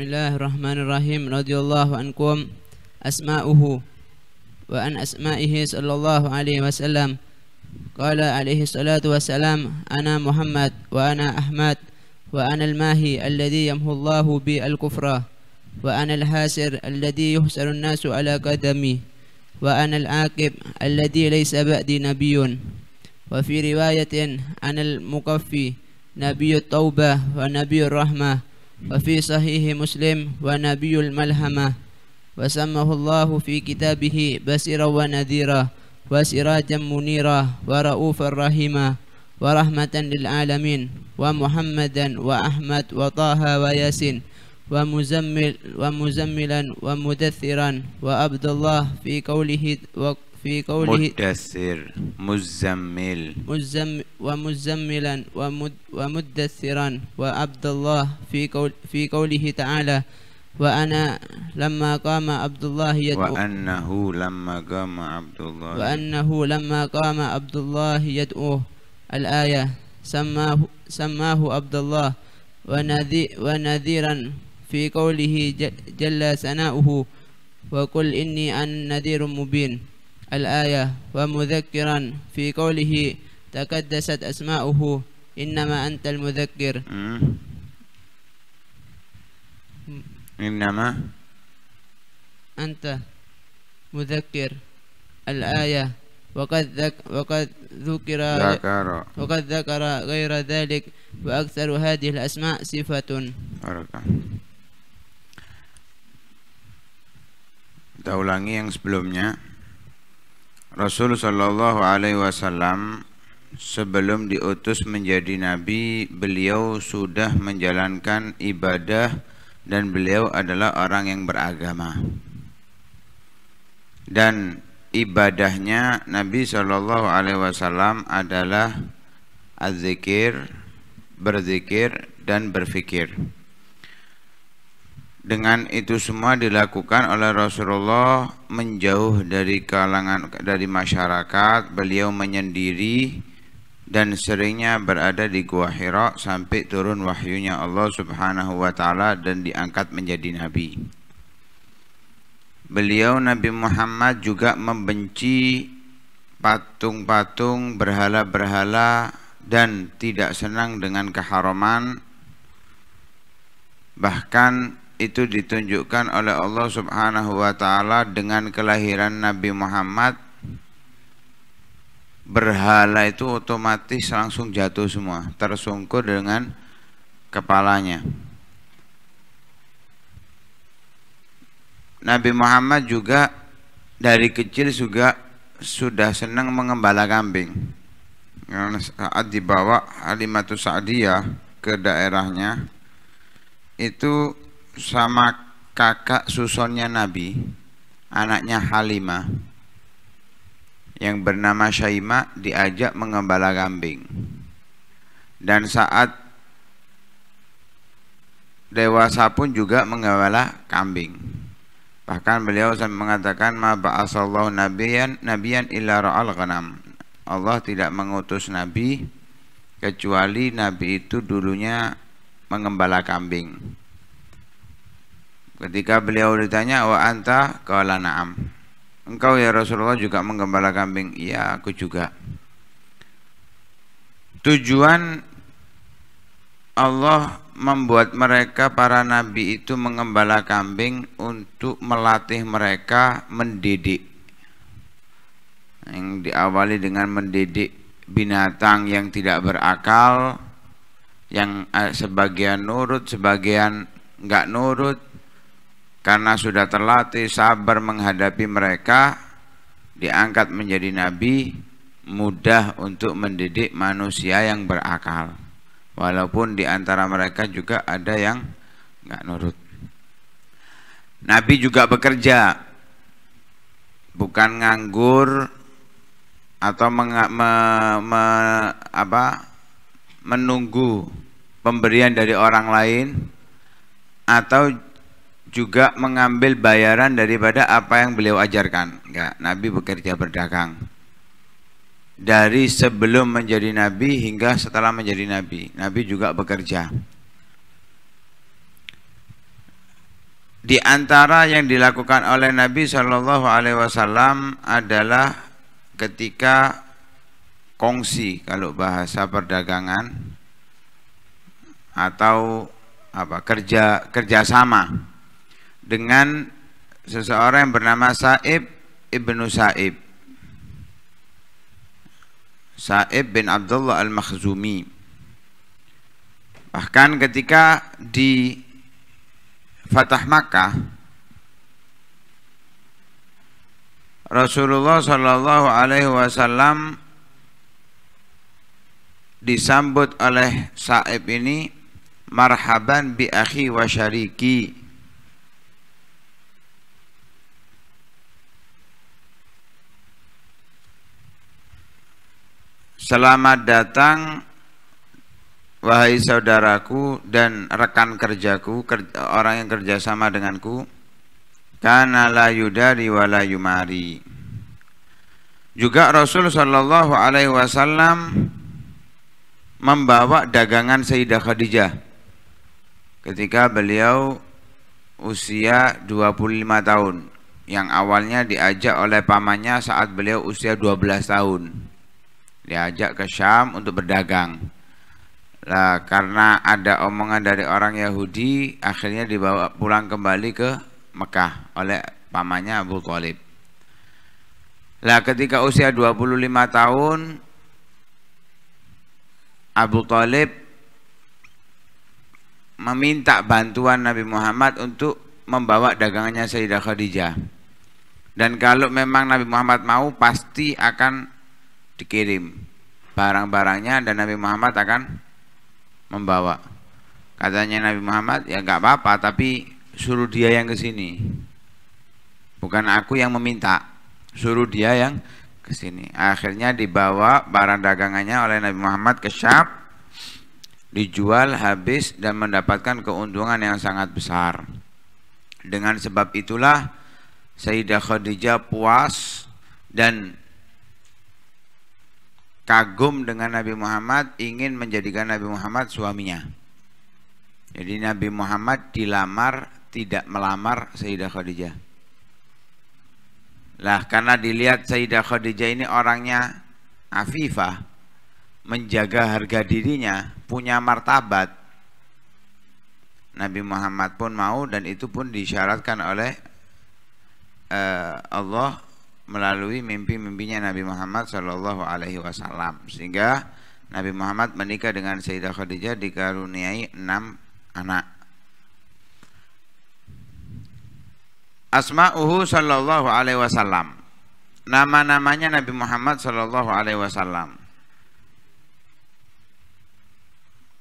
بسم الله الرحمن الرحيم رضي الله عنكم أسماؤه وعن أسمائه صلى الله عليه وسلم قال عليه الصلاة والسلام أنا محمد وأنا أحمد وأنا الماهي الذي يمحو الله بي الكفرة وأنا الحاسر الذي يحسر الناس على قدمي وأنا العاقب الذي ليس بعدي نبي وفي رواية أنا المكفي نبي التوبة ونبي الرحمة وفي صحيح مسلم ونبي الملهمة وسمه الله في كتابه بسيرا ونذيرا وسراجا منيرا ورؤوفا رحيما ورحمة للعالمين ومحمدا وأحمد وطه وياسين ومزمل ومزملا ومدثرا وعبد الله في قوله في قوله مدثر مزمل مزم ومزملا ومد ومدثرا وعبد الله في قول في قوله تعالى وأنا لما قام عبد الله يدعو وأنه لما قام عبد الله وأنه لما قام عبد الله يدعوه الآية سماه سماه عبد الله ونذيرا في قوله جل ثناؤه وقل إني أنا نذير مبين الآية ومذكرا في قوله تقدست أسماؤه إنما أنت المذكر إنما أنت مذكر الآية وقد ذك وقد ذكر ذكر وقد ذكر غير ذلك وأكثر هذه الأسماء صفة Kita ulangi yang sebelumnya. Rasul Shallallahu Alaihi Wasallam sebelum diutus menjadi nabi, beliau sudah menjalankan ibadah dan beliau adalah orang yang beragama. Dan ibadahnya Nabi Shallallahu Alaihi Wasallam adalah azzikir, berzikir dan berfikir dengan itu semua dilakukan oleh Rasulullah menjauh dari kalangan dari masyarakat beliau menyendiri dan seringnya berada di gua Hira sampai turun wahyunya Allah Subhanahu wa taala dan diangkat menjadi nabi beliau Nabi Muhammad juga membenci patung-patung berhala-berhala dan tidak senang dengan keharaman bahkan itu ditunjukkan oleh Allah Subhanahu wa taala dengan kelahiran Nabi Muhammad berhala itu otomatis langsung jatuh semua, tersungkur dengan kepalanya. Nabi Muhammad juga dari kecil juga sudah senang mengembala kambing. Saat dibawa Halimatus Sa'diyah ke daerahnya itu sama kakak susunnya Nabi, anaknya Halimah yang bernama Syaima diajak mengembala kambing. Dan saat dewasa pun juga mengembala kambing. Bahkan beliau sampai mengatakan ma ba'asallahu nabiyan nabiyan illa ra'al ghanam. Allah tidak mengutus nabi kecuali nabi itu dulunya mengembala kambing. Ketika beliau ditanya, wa anta kala na'am. Engkau ya Rasulullah juga menggembala kambing. Iya, aku juga. Tujuan Allah membuat mereka para nabi itu mengembala kambing untuk melatih mereka mendidik. Yang diawali dengan mendidik binatang yang tidak berakal, yang eh, sebagian nurut, sebagian nggak nurut, karena sudah terlatih sabar menghadapi mereka diangkat menjadi nabi mudah untuk mendidik manusia yang berakal walaupun di antara mereka juga ada yang nggak nurut nabi juga bekerja bukan nganggur atau meng, me, me, apa, menunggu pemberian dari orang lain atau juga mengambil bayaran daripada apa yang beliau ajarkan. Enggak, Nabi bekerja berdagang. Dari sebelum menjadi nabi hingga setelah menjadi nabi, Nabi juga bekerja. Di antara yang dilakukan oleh Nabi Shallallahu Alaihi Wasallam adalah ketika kongsi kalau bahasa perdagangan atau apa kerja kerjasama dengan seseorang yang bernama Saib ibnu Saib Saib bin Abdullah al-Makhzumi bahkan ketika di Fatah Makkah Rasulullah Shallallahu Alaihi Wasallam disambut oleh Saib ini marhaban bi akhi wa syariki Selamat datang wahai saudaraku dan rekan kerjaku, kerja, orang yang kerjasama denganku. Kana la yudari wa la yumari. Juga Rasul saw Alaihi Wasallam membawa dagangan Sayyidah Khadijah ketika beliau usia 25 tahun yang awalnya diajak oleh pamannya saat beliau usia 12 tahun diajak ke Syam untuk berdagang. lah karena ada omongan dari orang Yahudi, akhirnya dibawa pulang kembali ke Mekah oleh pamannya Abu Talib. Lah ketika usia 25 tahun, Abu Talib meminta bantuan Nabi Muhammad untuk membawa dagangannya Sayyidah Khadijah. Dan kalau memang Nabi Muhammad mau, pasti akan dikirim barang-barangnya dan Nabi Muhammad akan membawa katanya Nabi Muhammad ya nggak apa-apa tapi suruh dia yang ke sini bukan aku yang meminta suruh dia yang ke sini akhirnya dibawa barang dagangannya oleh Nabi Muhammad ke Syam dijual habis dan mendapatkan keuntungan yang sangat besar dengan sebab itulah Sayyidah Khadijah puas dan kagum dengan Nabi Muhammad ingin menjadikan Nabi Muhammad suaminya jadi Nabi Muhammad dilamar tidak melamar Sayyidah Khadijah lah karena dilihat Sayyidah Khadijah ini orangnya afifah menjaga harga dirinya punya martabat Nabi Muhammad pun mau dan itu pun disyaratkan oleh eh, Allah melalui mimpi-mimpinya Nabi Muhammad Shallallahu Alaihi Wasallam sehingga Nabi Muhammad menikah dengan Sayyidah Khadijah dikaruniai enam anak. Asma'uhu Shallallahu Alaihi Wasallam nama-namanya Nabi Muhammad Shallallahu Alaihi Wasallam.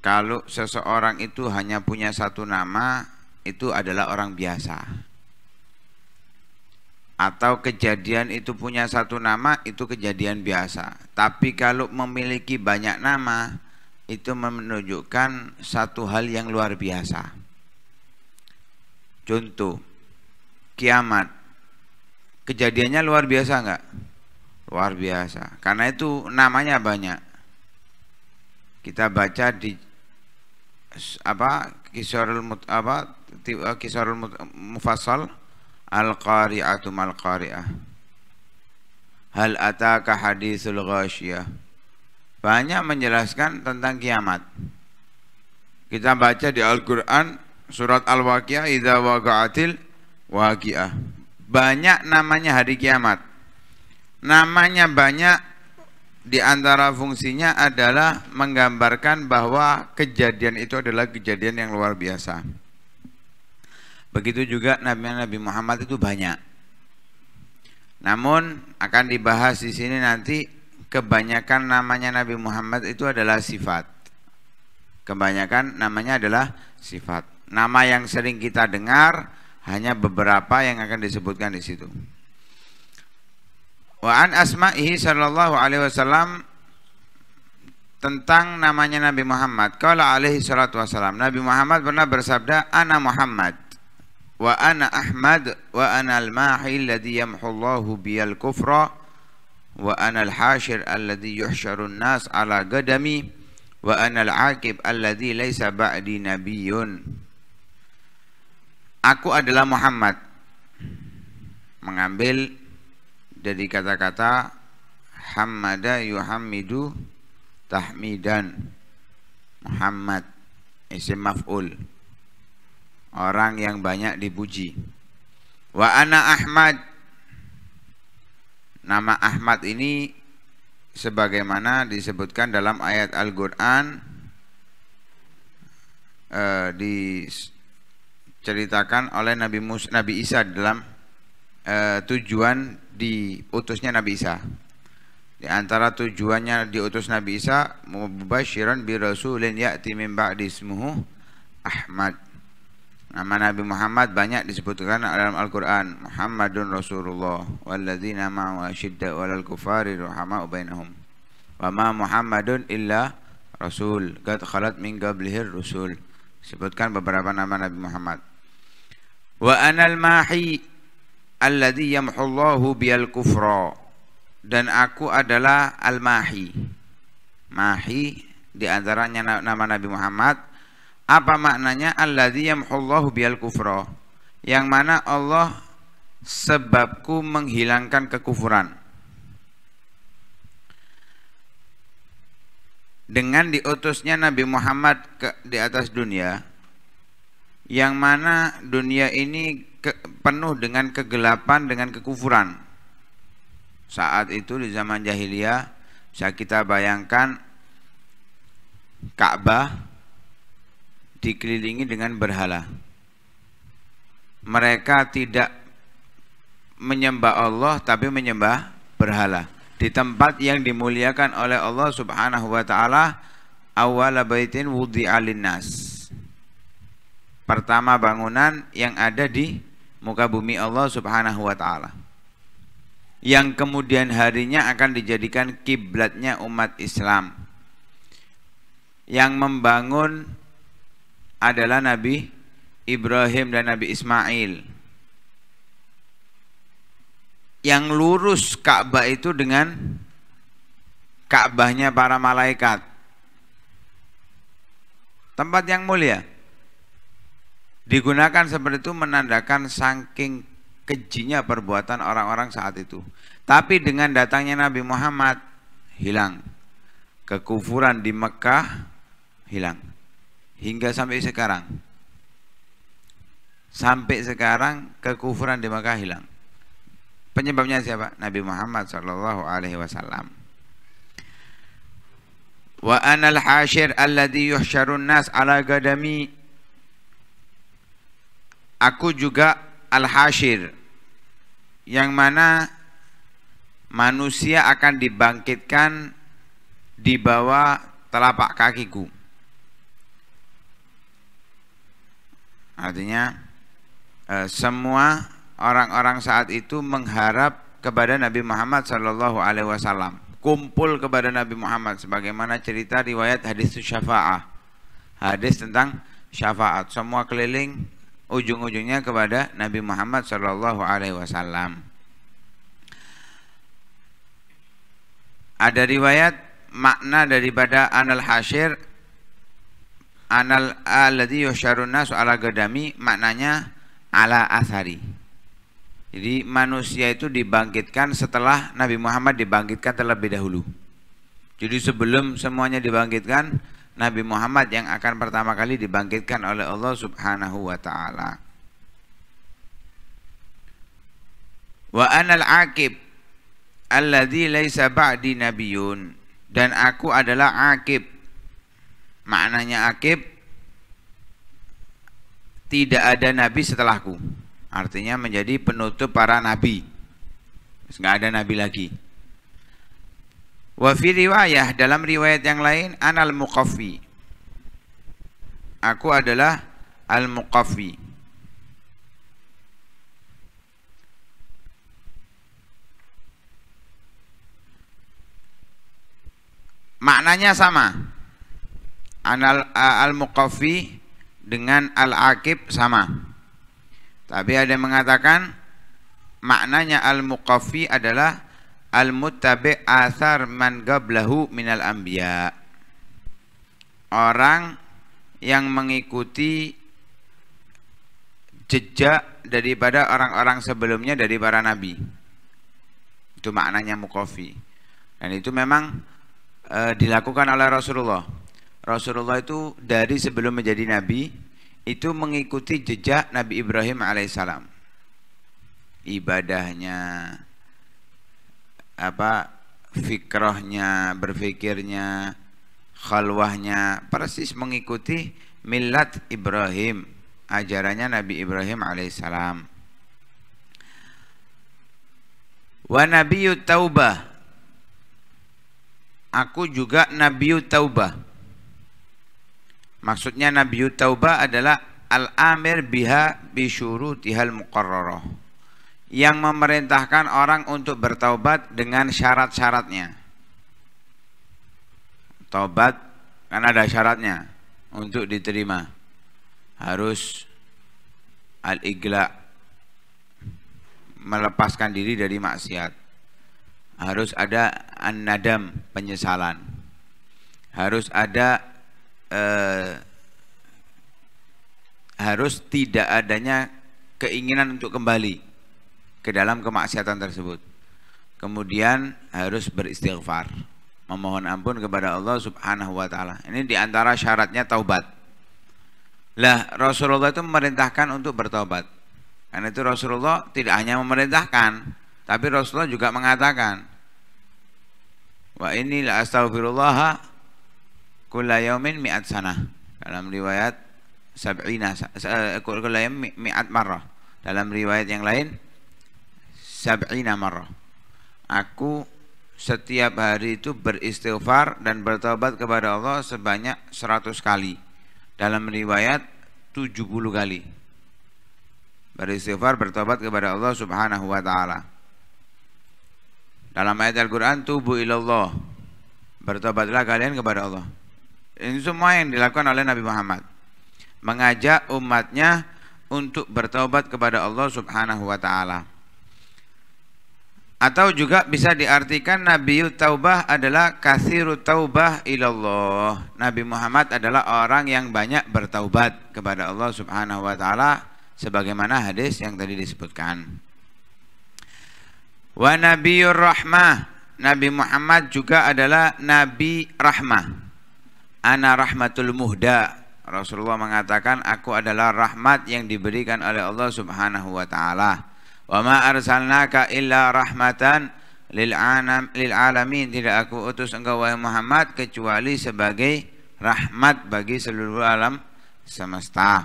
Kalau seseorang itu hanya punya satu nama, itu adalah orang biasa atau kejadian itu punya satu nama itu kejadian biasa tapi kalau memiliki banyak nama itu menunjukkan satu hal yang luar biasa contoh kiamat kejadiannya luar biasa enggak? luar biasa karena itu namanya banyak kita baca di apa kisarul apa kisarul mufassal Al-Qari'atu mal-Qari'ah Hal ataka hadithul ghasyah Banyak menjelaskan tentang kiamat Kita baca di Al-Quran Surat Al-Waqiyah Iza waqa'atil waqiyah Banyak namanya hari kiamat Namanya banyak Di antara fungsinya adalah Menggambarkan bahwa kejadian itu adalah kejadian yang luar biasa Begitu juga Nabi Nabi Muhammad itu banyak. Namun akan dibahas di sini nanti kebanyakan namanya Nabi Muhammad itu adalah sifat. Kebanyakan namanya adalah sifat. Nama yang sering kita dengar hanya beberapa yang akan disebutkan di situ. Wa an asma'ihi sallallahu alaihi wasallam tentang namanya Nabi Muhammad. Kala alaihi salatu wasallam. Nabi Muhammad pernah bersabda, "Ana Muhammad." wa ana Ahmad wa ana al-mahi alladhi yamhullahu biyal kufra wa ana al-hashir alladhi yuhsyarun nas ala gadami wa ana al-aqib alladhi laisa ba'di nabiyyun Aku adalah Muhammad mengambil dari kata-kata hamada yuhammidu tahmidan Muhammad isim maf'ul orang yang banyak dipuji. Wa ana Ahmad. Nama Ahmad ini sebagaimana disebutkan dalam ayat Al-Qur'an eh, diceritakan oleh Nabi Mus Nabi Isa dalam eh, tujuan diutusnya Nabi Isa. Di antara tujuannya diutus Nabi Isa mubasyiran bi rasulin ya'ti min ba'di ismuhu Ahmad Nama Nabi Muhammad banyak disebutkan dalam Al-Quran Muhammadun Rasulullah Walladzina ma'u asyidda walal kufari rahama ubainahum Wa ma Muhammadun illa Rasul kata khalat min gablihir Rasul Sebutkan beberapa nama Nabi Muhammad Wa anal mahi Alladzi yamhullahu biyal kufra Dan aku adalah al-mahi Mahi diantaranya nama Nabi Muhammad apa maknanya alladzi yamhullahu bial kufra? Yang mana Allah sebabku menghilangkan kekufuran. Dengan diutusnya Nabi Muhammad ke, di atas dunia, yang mana dunia ini ke, penuh dengan kegelapan, dengan kekufuran. Saat itu di zaman jahiliyah, bisa kita bayangkan Ka'bah dikelilingi dengan berhala. Mereka tidak menyembah Allah tapi menyembah berhala di tempat yang dimuliakan oleh Allah Subhanahu wa taala awal baitin wudi alinas Pertama bangunan yang ada di muka bumi Allah Subhanahu wa taala. Yang kemudian harinya akan dijadikan kiblatnya umat Islam. Yang membangun adalah Nabi Ibrahim dan Nabi Ismail. Yang lurus Ka'bah itu dengan Ka'bahnya para malaikat. Tempat yang mulia. Digunakan seperti itu menandakan saking kejinya perbuatan orang-orang saat itu. Tapi dengan datangnya Nabi Muhammad hilang. Kekufuran di Mekah hilang hingga sampai sekarang sampai sekarang kekufuran di hilang penyebabnya siapa Nabi Muhammad Shallallahu Alaihi Wasallam wa anal hashir alladhi yuhsyarun nas ala gadami aku juga al hashir yang mana manusia akan dibangkitkan di bawah telapak kakiku Artinya eh, semua orang-orang saat itu mengharap kepada Nabi Muhammad Shallallahu Alaihi Wasallam kumpul kepada Nabi Muhammad sebagaimana cerita riwayat hadis syafaat hadis tentang syafaat semua keliling ujung-ujungnya kepada Nabi Muhammad Shallallahu Alaihi Wasallam ada riwayat makna daripada anal hasyir anal alladhi yusyarun nasu ala gadami maknanya ala athari. Jadi manusia itu dibangkitkan setelah Nabi Muhammad dibangkitkan terlebih dahulu. Jadi sebelum semuanya dibangkitkan, Nabi Muhammad yang akan pertama kali dibangkitkan oleh Allah Subhanahu wa taala. Wa anal aqib alladhi laisa ba'di nabiyyun dan aku adalah akib maknanya akib tidak ada nabi setelahku artinya menjadi penutup para nabi nggak ada nabi lagi wa riwayah dalam riwayat yang lain anal muqaffi aku adalah al muqaffi maknanya sama al muqafi dengan al-akib sama. Tapi ada yang mengatakan maknanya al muqafi adalah al-muttabi Asar man Gablahu minal Ambia Orang yang mengikuti jejak daripada orang-orang sebelumnya dari para nabi. Itu maknanya mukofi Dan itu memang e, dilakukan oleh Rasulullah Rasulullah itu dari sebelum menjadi nabi itu mengikuti jejak Nabi Ibrahim alaihissalam. Ibadahnya apa fikrahnya, berfikirnya, khalwahnya persis mengikuti milat Ibrahim, ajarannya Nabi Ibrahim alaihissalam. Wa nabiyyu taubah. Aku juga nabiyyu taubah Maksudnya Nabi Taubah adalah al-amir biha tihal muqarrarah. Yang memerintahkan orang untuk bertaubat dengan syarat-syaratnya. Taubat kan ada syaratnya untuk diterima. Harus al-igla melepaskan diri dari maksiat. Harus ada an-nadam penyesalan. Harus ada eh, harus tidak adanya keinginan untuk kembali ke dalam kemaksiatan tersebut. Kemudian harus beristighfar, memohon ampun kepada Allah Subhanahu wa taala. Ini di antara syaratnya taubat. Lah Rasulullah itu memerintahkan untuk bertobat. Karena itu Rasulullah tidak hanya memerintahkan, tapi Rasulullah juga mengatakan, Wa inni la astaghfirullah Kula yaumin mi'at sana. Dalam riwayat sab'ina kula mi'at marrah. Dalam riwayat yang lain sab'ina marrah. Aku setiap hari itu beristighfar dan bertobat kepada Allah sebanyak 100 kali. Dalam riwayat 70 kali. Beristighfar bertobat kepada Allah Subhanahu wa taala. Dalam ayat Al-Qur'an tubuh ilallah. Bertobatlah kalian kepada Allah. Ini semua yang dilakukan oleh Nabi Muhammad. Mengajak umatnya untuk bertaubat kepada Allah Subhanahu wa taala. Atau juga bisa diartikan Nabi Taubah adalah kasiru taubah ilallah. Nabi Muhammad adalah orang yang banyak bertaubat kepada Allah Subhanahu wa taala sebagaimana hadis yang tadi disebutkan. Wa Nabiur rahmah. Nabi Muhammad juga adalah nabi rahmah. Ana rahmatul muhda. Rasulullah mengatakan aku adalah rahmat yang diberikan oleh Allah Subhanahu wa taala. Wa ma arsalnaka illa rahmatan lil alamin. Tidak aku utus engkau wahai Muhammad kecuali sebagai rahmat bagi seluruh alam semesta.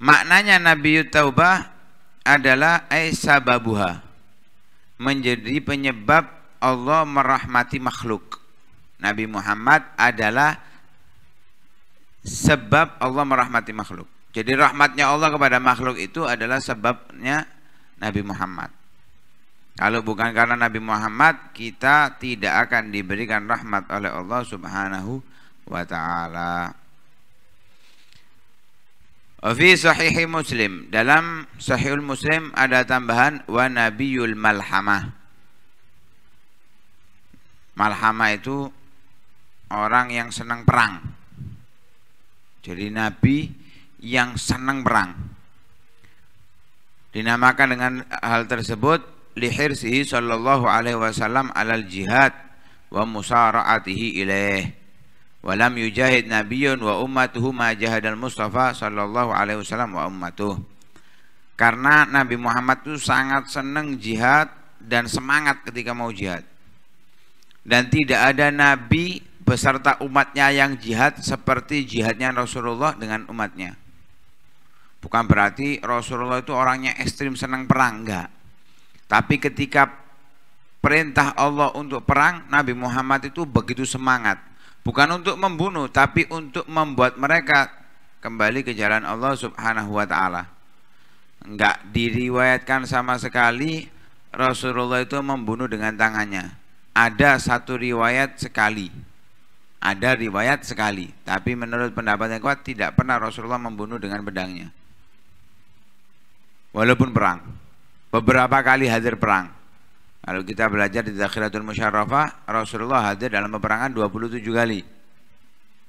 Maknanya Nabi Taubah adalah ai sababuha menjadi penyebab Allah merahmati makhluk. Nabi Muhammad adalah sebab Allah merahmati makhluk. Jadi rahmatnya Allah kepada makhluk itu adalah sebabnya Nabi Muhammad. Kalau bukan karena Nabi Muhammad, kita tidak akan diberikan rahmat oleh Allah Subhanahu wa taala. Fi sahih Muslim, dalam Sahihul Muslim ada tambahan wa nabiyul malhamah. Malhama itu orang yang senang perang. Jadi Nabi yang senang perang. Dinamakan dengan hal tersebut lihirsihi sallallahu alaihi wasallam alal jihad wa musara'atihi ilaih. Walam yujahid nabiyun wa ummatuhu ma jahadal Mustafa sallallahu alaihi wasallam wa ummatuh. Karena Nabi Muhammad itu sangat senang jihad dan semangat ketika mau jihad dan tidak ada nabi beserta umatnya yang jihad seperti jihadnya Rasulullah dengan umatnya. Bukan berarti Rasulullah itu orangnya ekstrim senang perang, enggak. Tapi ketika perintah Allah untuk perang, Nabi Muhammad itu begitu semangat. Bukan untuk membunuh, tapi untuk membuat mereka kembali ke jalan Allah subhanahu wa ta'ala. Enggak diriwayatkan sama sekali Rasulullah itu membunuh dengan tangannya ada satu riwayat sekali ada riwayat sekali tapi menurut pendapat yang kuat tidak pernah Rasulullah membunuh dengan pedangnya walaupun perang beberapa kali hadir perang kalau kita belajar di Zakhiratul Musyarrafah Rasulullah hadir dalam peperangan 27 kali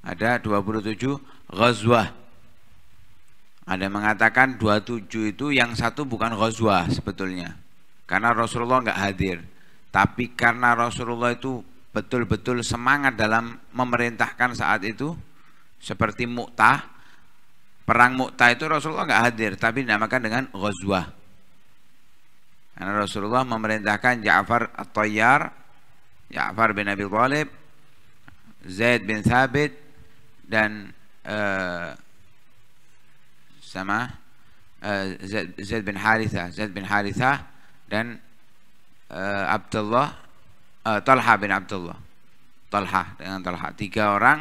ada 27 ghazwah ada mengatakan 27 itu yang satu bukan ghazwah sebetulnya karena Rasulullah nggak hadir tapi karena Rasulullah itu betul-betul semangat dalam memerintahkan saat itu, seperti Mu'tah, perang Mu'tah itu Rasulullah nggak hadir, tapi dinamakan dengan Ghazwah. Karena Rasulullah memerintahkan Ja'far At-Tayyar, Ja'far bin Abi Thalib, Zaid bin Thabit, dan uh, sama uh, Zaid, bin Harithah, Zaid bin Harithah, dan uh, Abdullah uh, Talha bin Abdullah Talha dengan Talha tiga orang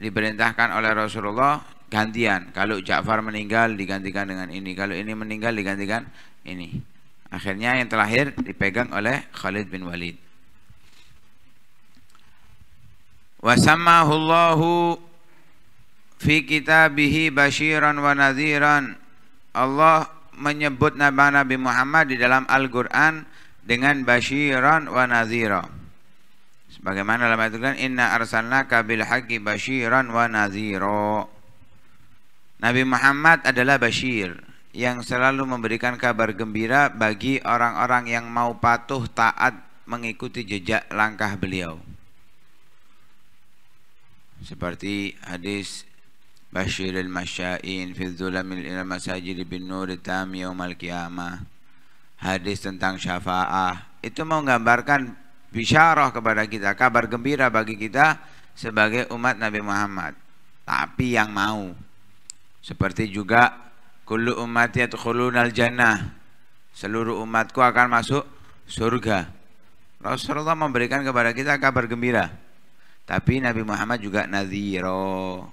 diperintahkan oleh Rasulullah gantian kalau Ja'far meninggal digantikan dengan ini kalau ini meninggal digantikan ini akhirnya yang terakhir dipegang oleh Khalid bin Walid wasammahullahu fi kitabihi basyiran wa nadhiran Allah menyebut nama Nabi Muhammad di dalam Al-Quran dengan Bashirun wa nazira. Sebagaimana dalam ayat Quran, Inna arsalnaka bil haqqi wa nazira. Nabi Muhammad adalah bashir yang selalu memberikan kabar gembira bagi orang-orang yang mau patuh taat mengikuti jejak langkah beliau. Seperti hadis بشر المشائين في الظلم إلى المساجد بالنور tam يوم القيامة hadis tentang syafaah itu mau menggambarkan bisyarah kepada kita kabar gembira bagi kita sebagai umat Nabi Muhammad tapi yang mau seperti juga kullu ummati yadkhulunal jannah seluruh umatku akan masuk surga Rasulullah memberikan kepada kita kabar gembira tapi Nabi Muhammad juga nadhiro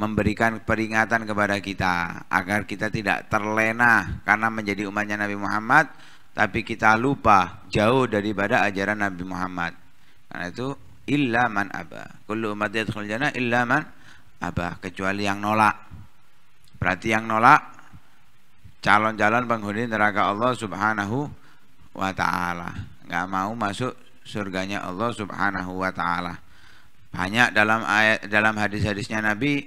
memberikan peringatan kepada kita agar kita tidak terlena karena menjadi umatnya Nabi Muhammad tapi kita lupa jauh daripada ajaran Nabi Muhammad karena itu illa man aba kullu umat jannah illa man aba kecuali yang nolak berarti yang nolak calon-calon penghuni neraka Allah subhanahu wa ta'ala nggak mau masuk surganya Allah subhanahu wa ta'ala banyak dalam ayat dalam hadis-hadisnya Nabi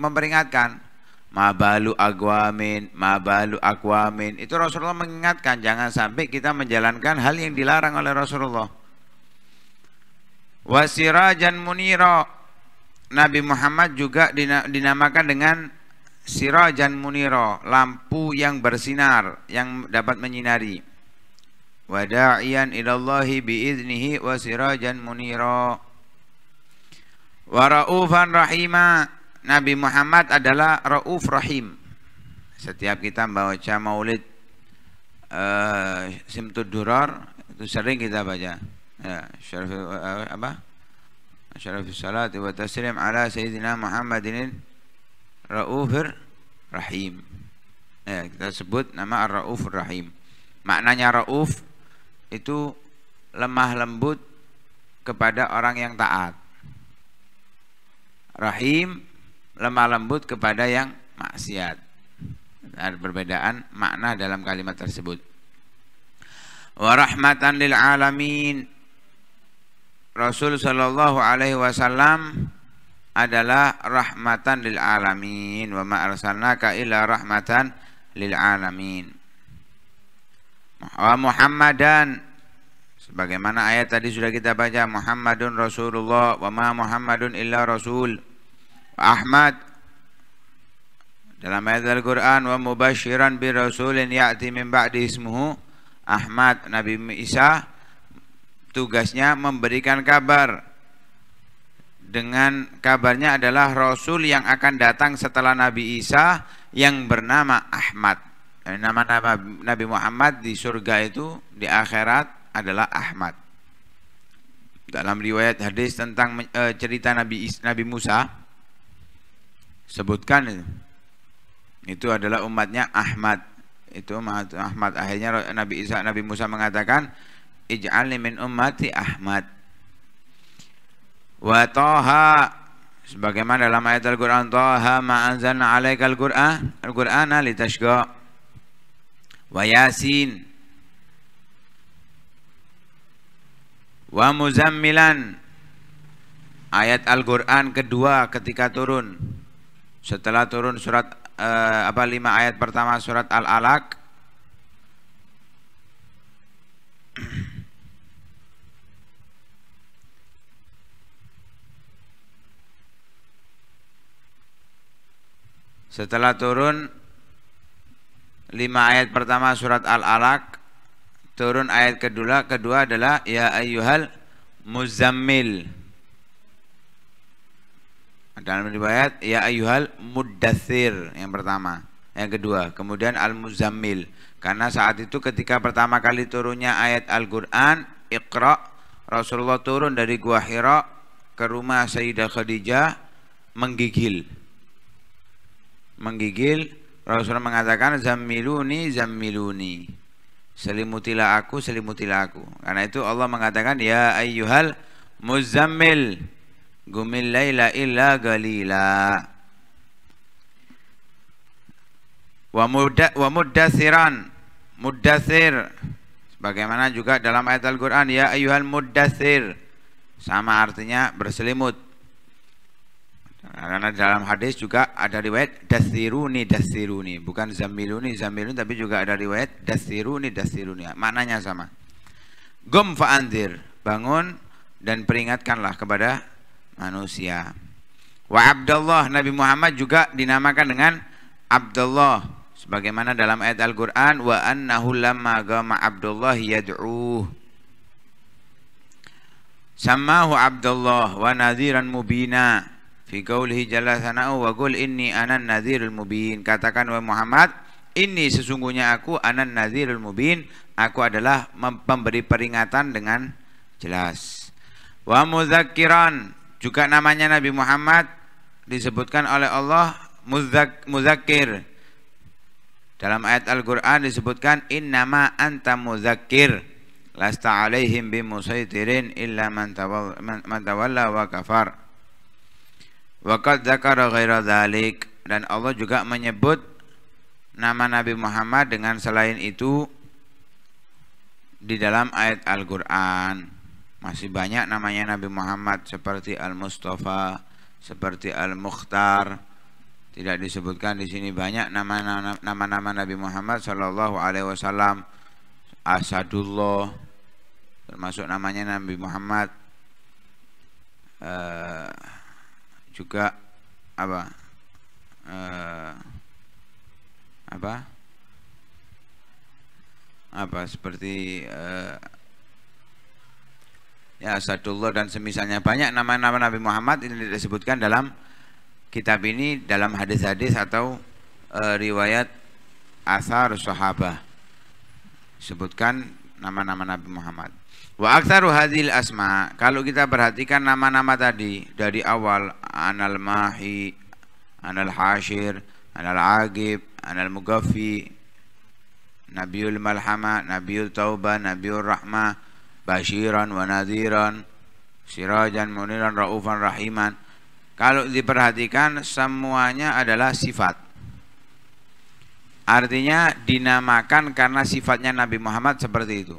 memperingatkan mabalu aguamin mabalu aguamin Itu Rasulullah mengingatkan jangan sampai kita menjalankan hal yang dilarang oleh Rasulullah. Wasirajan muniro Nabi Muhammad juga dinamakan dengan sirajan muniro, lampu yang bersinar, yang dapat menyinari. Wada'iyan ilallahi biiznihi wa sirajan muniro Wa ra'ufan rahima. Nabi Muhammad adalah ra'uf rahim. Setiap kita membaca maulid uh, Simtud Durar itu sering kita baca. Ya, syarif, uh, eh, apa? Syarif salati wa taslim ala Sayyidina Muhammadin Ra'ufir Rahim. Ya, kita sebut nama Ar-Ra'uf Rahim. Maknanya Ra'uf itu lemah lembut kepada orang yang taat rahim lemah lembut kepada yang maksiat. Ada perbedaan makna dalam kalimat tersebut. Wa rahmatan lil alamin. Rasul sallallahu alaihi wasallam adalah rahmatan lil alamin wa ma arsalnaka illa rahmatan lil alamin. Wa Muhammadan Sebagaimana ayat tadi sudah kita baca Muhammadun Rasulullah wa ma Muhammadun illa Rasul Ahmad dalam ayat Al-Quran wa mubashiran bi rasulin ya'ti min ba'di ismuhu Ahmad Nabi Isa tugasnya memberikan kabar dengan kabarnya adalah rasul yang akan datang setelah Nabi Isa yang bernama Ahmad. Nama-nama Nabi Muhammad di surga itu di akhirat adalah Ahmad. Dalam riwayat hadis tentang uh, cerita Nabi Is, Nabi Musa sebutkan itu adalah umatnya Ahmad. Itu Ahmad akhirnya Nabi Isa Nabi Musa mengatakan ij'alni min ummati Ahmad. Wa Taha sebagaimana dalam ayat Al-Qur'an Taha ma anzalna 'alaikal Qur'an Al-Qur'ana litashqa. Wa Yasin wa muzammilan ayat Al-Qur'an kedua ketika turun setelah turun surat eh, apa lima ayat pertama surat Al-Alaq Setelah turun lima ayat pertama surat Al-Alaq Turun ayat kedua kedua adalah ya ayyuhal muzammil. Dalam riwayat ya ayyuhal mudathir yang pertama, yang kedua, kemudian al muzammil. Karena saat itu ketika pertama kali turunnya ayat Al-Qur'an Iqra Rasulullah turun dari gua Hira ke rumah Sayyidah Khadijah menggigil. Menggigil Rasulullah mengatakan zammiluni zammiluni selimutilah aku selimutilah aku karena itu Allah mengatakan ya ayyuhal muzammil gumil laila illa galila wa mudda wa muddathiran muddathir sebagaimana juga dalam ayat Al-Qur'an ya ayyuhal muddathir sama artinya berselimut Nah, karena dalam hadis juga ada riwayat dasiruni dasiruni, bukan zamiluni zamiluni tapi juga ada riwayat dasiruni dasiruni. Maknanya sama. Gum fa'andir, bangun dan peringatkanlah kepada manusia. Wa Abdullah Nabi Muhammad juga dinamakan dengan Abdullah sebagaimana dalam ayat Al-Qur'an wa annahu lamma gama Abdullah yad'uh hu Abdullah wa nadhiran mubina fi qaulihi jalla sana'u wa qul inni anan nadhirul mubin katakan wahai Muhammad ini sesungguhnya aku anan nadhirul mubin aku adalah pemberi peringatan dengan jelas wa muzakkiran juga namanya Nabi Muhammad disebutkan oleh Allah muzak, muzakir dalam ayat Al-Quran disebutkan innama anta muzakir lasta alaihim bimusaitirin illa man tawalla wa kafar Wakat dzakara ghaira dan Allah juga menyebut nama Nabi Muhammad dengan selain itu di dalam ayat Al-Qur'an. Masih banyak namanya Nabi Muhammad seperti Al-Mustafa, seperti Al-Mukhtar. Tidak disebutkan di sini banyak nama-nama Nabi Muhammad sallallahu alaihi wasallam. Asadullah termasuk namanya Nabi Muhammad. Uh, juga apa uh, apa apa seperti uh, ya Asadullah dan semisalnya banyak nama-nama Nabi Muhammad ini disebutkan dalam kitab ini dalam hadis-hadis atau uh, riwayat asar sahabah sebutkan nama-nama Nabi Muhammad Wa aktsaru hadhil asma, kalau kita perhatikan nama-nama tadi dari awal عن الماحي عن الحاشر عن العاقب عن المقفي نبي الملحمة نبي التوبة نبي الرحمة بشيرا ونذيرا sirajan muniran raufan rahiman kalau diperhatikan semuanya adalah sifat artinya dinamakan karena sifatnya Nabi Muhammad seperti itu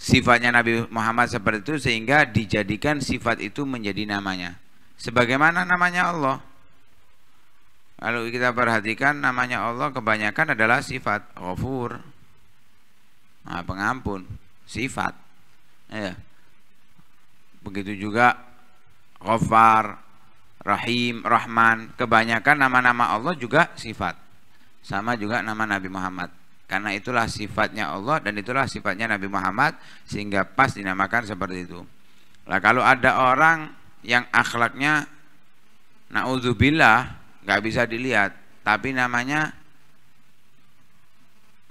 sifatnya Nabi Muhammad seperti itu sehingga dijadikan sifat itu menjadi namanya. Sebagaimana namanya Allah. Kalau kita perhatikan namanya Allah kebanyakan adalah sifat ghafur. Nah, pengampun, sifat. Ya. Begitu juga Ghafar, Rahim, Rahman, kebanyakan nama-nama Allah juga sifat. Sama juga nama Nabi Muhammad. Karena itulah sifatnya Allah dan itulah sifatnya Nabi Muhammad sehingga pas dinamakan seperti itu. Lah kalau ada orang yang akhlaknya naudzubillah nggak bisa dilihat, tapi namanya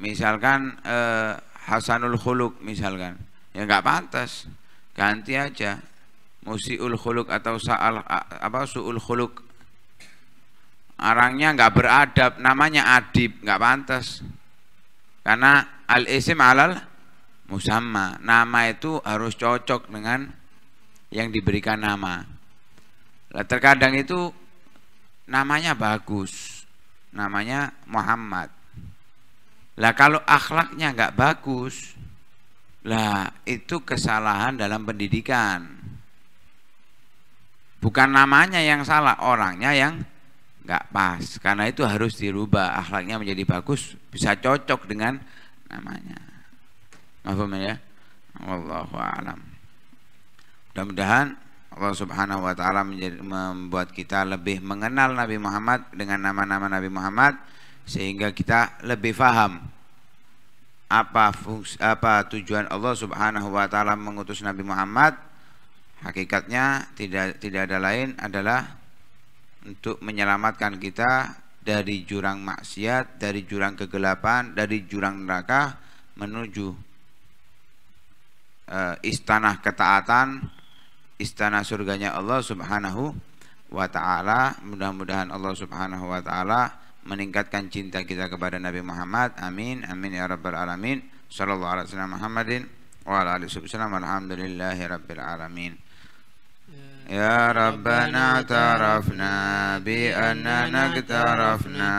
misalkan eh, Hasanul Khuluk misalkan, ya nggak pantas, ganti aja Musiul Khuluk atau Saal apa Suul Khuluk. Arangnya nggak beradab, namanya adib, nggak pantas. Karena al-isim alal musamma. Nama itu harus cocok dengan yang diberikan nama. Nah, terkadang itu namanya bagus. Namanya Muhammad. Lah kalau akhlaknya nggak bagus, lah itu kesalahan dalam pendidikan. Bukan namanya yang salah, orangnya yang nggak pas karena itu harus dirubah akhlaknya menjadi bagus bisa cocok dengan namanya maafum ya wallahu alam mudah-mudahan Allah subhanahu wa ta'ala membuat kita lebih mengenal Nabi Muhammad dengan nama-nama Nabi Muhammad sehingga kita lebih faham apa fungsi, apa tujuan Allah subhanahu wa ta'ala mengutus Nabi Muhammad hakikatnya tidak tidak ada lain adalah untuk menyelamatkan kita dari jurang maksiat, dari jurang kegelapan, dari jurang neraka menuju uh, istana ketaatan, istana surganya Allah Subhanahu wa taala. Mudah-mudahan Allah Subhanahu wa taala meningkatkan cinta kita kepada Nabi Muhammad. Amin. Amin ya rabbal alamin. Sallallahu alaihi wasallam Muhammadin wa ala alihi wasallam. Alhamdulillahirabbil alamin. يا ربنا اعترفنا بأننا اقترفنا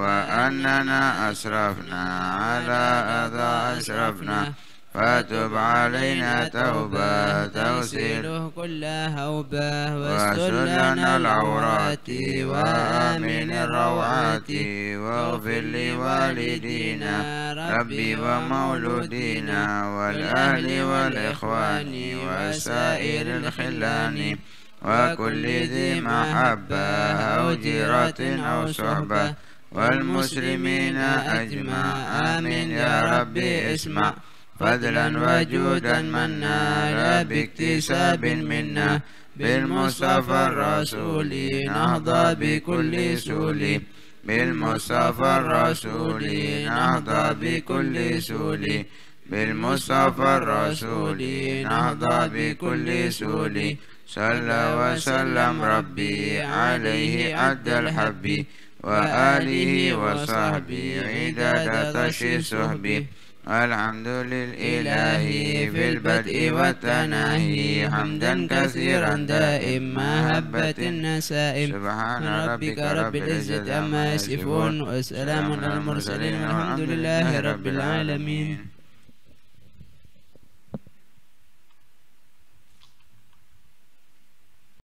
وأننا أسرفنا على أذى أشرفنا فتب علينا توبة تغسله كل هوبة واستر لنا العورات وآمن الروعات واغفر لوالدينا ربي ومولودينا والأهل والإخوان وسائر الخلان وكل ذي محبة أو جيرة أو صحبة والمسلمين أجمع آمين يا ربي اسمع فضلا وجودا منا لا باكتساب منا بالمصطفى الرسول نهضى بكل سول بالمصطفى الرسول نهضى بكل سول بالمصطفى الرسول نهضى بكل سول صلى وسلم ربي عليه عد الحب وآله وصحبه عدد تشي صحبي الحمد للإله في البدء والتناهي حمدا كثيرا دائما هبت النسائم سبحان ربك رب العزة أما يصفون وسلام على المرسلين والحمد لله رب العالمين